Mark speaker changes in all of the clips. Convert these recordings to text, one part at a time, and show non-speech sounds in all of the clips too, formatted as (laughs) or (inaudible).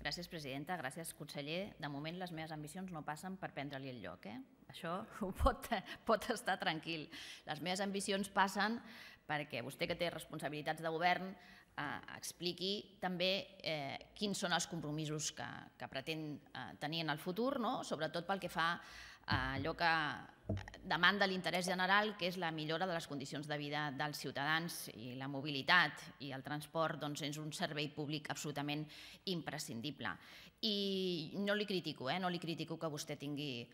Speaker 1: Gràcies, presidenta. Gràcies, conseller. De moment, les meves ambicions no passen per prendre-li el lloc. Eh? Això (laughs) pot, pot estar tranquil. Les meves ambicions passen perquè vostè, que té responsabilitats de govern, eh, expliqui també eh, quins són els compromisos que, que pretén eh, tenir en el futur, no? sobretot pel que fa allò que demanda l'interès general, que és la millora de les condicions de vida dels ciutadans i la mobilitat i el transport doncs, és un servei públic absolutament imprescindible. I no li critico, eh? no li critico que vostè tingui eh,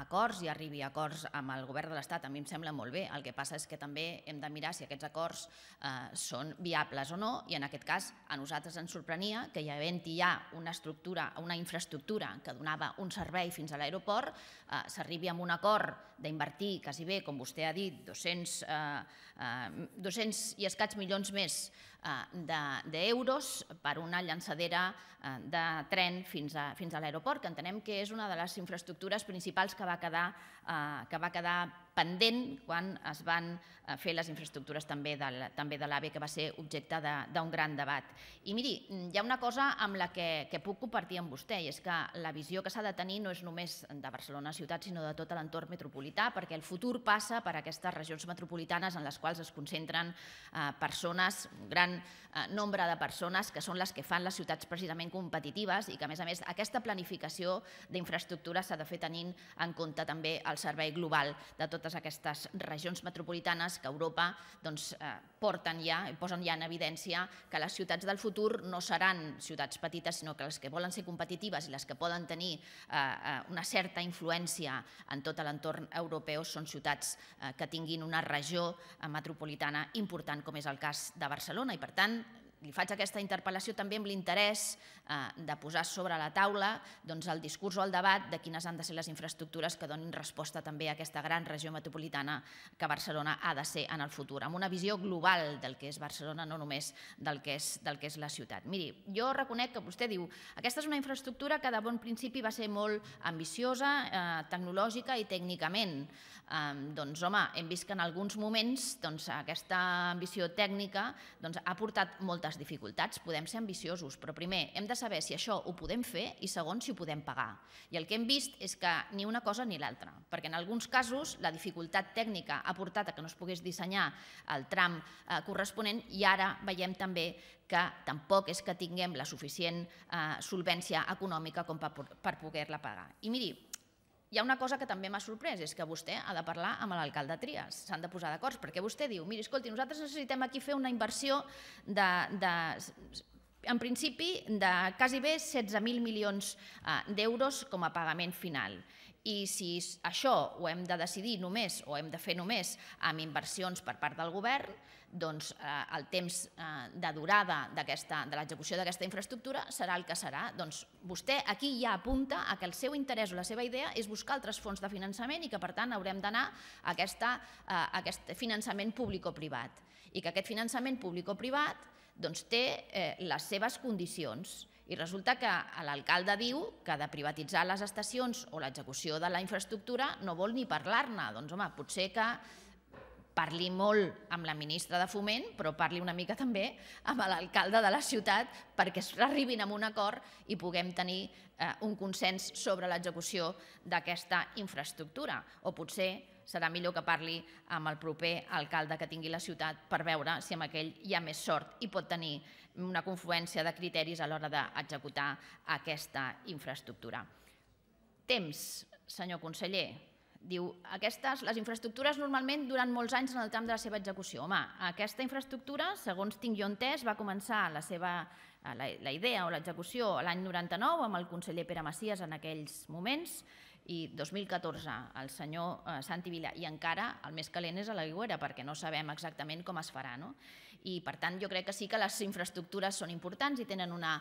Speaker 1: acords i arribi a acords amb el govern de l'Estat, a mi em sembla molt bé, el que passa és que també hem de mirar si aquests acords eh, són viables o no, i en aquest cas a nosaltres ens sorprenia que hi havent-hi ha una estructura, una infraestructura que donava un servei fins a l'aeroport, eh, s'arribi amb un acord d'invertir quasi bé, com vostè ha dit, 200, eh, eh, 200 i escaig milions més eh, d'euros de, per una llançadera eh, de tren fins a, fins fins a l'aeroport, que entenem que és una de les infraestructures principals que va quedar, eh, que va quedar pendent quan es van eh, fer les infraestructures també de l'AVE, que va ser objecte d'un gran debat. I miri, mm, hi ha una cosa amb la que, que puc compartir amb vostè, i és que la visió que s'ha de tenir no és només de Barcelona ciutat, sinó de tot l'entorn metropolità, perquè el futur passa per aquestes regions metropolitanes en les quals es concentren eh, persones, un gran eh, nombre de persones, que són les que fan les ciutats precisament competitives i que, a més a més, aquesta planificació d'infraestructures s'ha de fer tenint en compte també el servei global de tot totes aquestes regions metropolitanes que Europa doncs, eh, porten ja, posen ja en evidència que les ciutats del futur no seran ciutats petites, sinó que les que volen ser competitives i les que poden tenir eh, eh, una certa influència en tot l'entorn europeu són ciutats que tinguin una regió metropolitana important, com és el cas de Barcelona. I, per tant, li faig aquesta interpel·lació també amb l'interès eh, de posar sobre la taula doncs, el discurs o el debat de quines han de ser les infraestructures que donin resposta també a aquesta gran regió metropolitana que Barcelona ha de ser en el futur, amb una visió global del que és Barcelona, no només del que és, del que és la ciutat. Miri, jo reconec que vostè diu aquesta és una infraestructura que de bon principi va ser molt ambiciosa, eh, tecnològica i tècnicament. doncs, home, hem vist que en alguns moments doncs, aquesta ambició tècnica doncs, ha portat moltes les dificultats podem ser ambiciosos, però primer hem de saber si això ho podem fer i segon si ho podem pagar. I el que hem vist és que ni una cosa ni l'altra, perquè en alguns casos la dificultat tècnica ha portat a que no es pogués dissenyar el tram eh, corresponent i ara veiem també que tampoc és que tinguem la suficient eh, solvència econòmica com per, per poder-la pagar. I miri, hi ha una cosa que també m'ha sorprès, és que vostè ha de parlar amb l'alcalde Trias, s'han de posar d'acords, perquè vostè diu, miri, escolti, nosaltres necessitem aquí fer una inversió de, de en principi, de quasi bé 16.000 milions eh, d'euros com a pagament final. I si això ho hem de decidir només o hem de fer només amb inversions per part del govern, doncs eh, el temps eh, de durada de l'execució d'aquesta infraestructura serà el que serà. Doncs vostè aquí ja apunta a que el seu interès o la seva idea és buscar altres fons de finançament i que per tant haurem d'anar aquesta, eh, a aquest finançament públic o privat. I que aquest finançament públic o privat doncs té eh, les seves condicions i resulta que eh, l'alcalde diu que de privatitzar les estacions o l'execució de la infraestructura no vol ni parlar-ne. Doncs home, potser que parli molt amb la ministra de Foment, però parli una mica també amb l'alcalde de la ciutat perquè arribin a un acord i puguem tenir eh, un consens sobre l'execució d'aquesta infraestructura. O potser serà millor que parli amb el proper alcalde que tingui la ciutat per veure si amb aquell hi ha més sort i pot tenir una confluència de criteris a l'hora d'executar aquesta infraestructura. Temps, senyor conseller, Diu, aquestes, les infraestructures normalment duren molts anys en el tram de la seva execució. Home, aquesta infraestructura, segons tinc jo entès, va començar la seva eh, la, la idea o l'execució l'any 99 amb el conseller Pere Macias en aquells moments i 2014 el senyor eh, Santi Vila i encara el més calent és a la Guiguera perquè no sabem exactament com es farà. No? I, per tant, jo crec que sí que les infraestructures són importants i tenen una,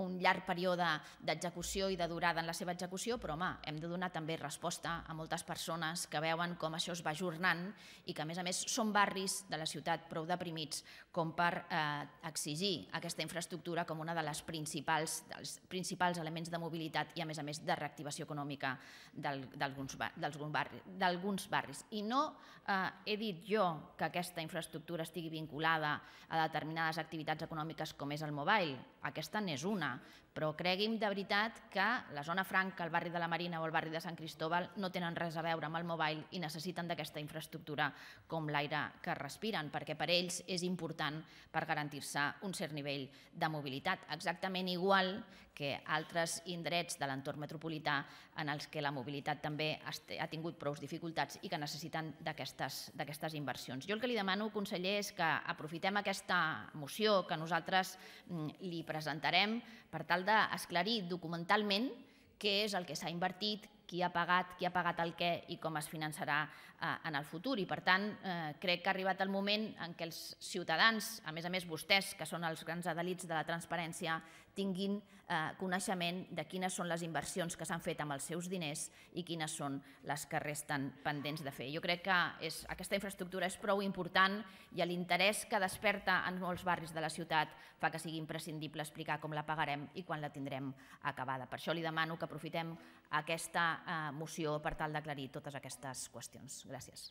Speaker 1: un llarg període d'execució i de durada en la seva execució, però, home, hem de donar també resposta a moltes persones que veuen com això es va ajornant i que, a més a més, són barris de la ciutat prou deprimits com per eh, exigir aquesta infraestructura com una de les principals, dels principals elements de mobilitat i, a més a més, de reactivació econòmica d'alguns barris, barris. I no eh, he dit jo que aquesta infraestructura estigui vinculada a determinades activitats econòmiques com és el mobile. Aquesta n'és una, però cregui'm de veritat que la zona franca, el barri de la Marina o el barri de Sant Cristóbal no tenen res a veure amb el mobile i necessiten d'aquesta infraestructura com l'aire que respiren, perquè per ells és important per garantir-se un cert nivell de mobilitat, exactament igual que altres indrets de l'entorn metropolità en els que la mobilitat també ha tingut prou dificultats i que necessiten d'aquestes inversions. Jo el que li demano, conseller, és que aprofitem presentem aquesta moció que nosaltres mm, li presentarem per tal d'esclarir documentalment què és el que s'ha invertit, qui ha pagat, qui ha pagat el què i com es finançarà eh, en el futur. I per tant, eh, crec que ha arribat el moment en què els ciutadans, a més a més vostès, que són els grans adelits de la transparència, tinguin eh, coneixement de quines són les inversions que s'han fet amb els seus diners i quines són les que resten pendents de fer. Jo crec que és, aquesta infraestructura és prou important i l'interès que desperta en molts barris de la ciutat fa que sigui imprescindible explicar com la pagarem i quan la tindrem acabada. Per això li demano que aprofitem aquesta moció per tal d'aclarir totes aquestes qüestions. Gràcies.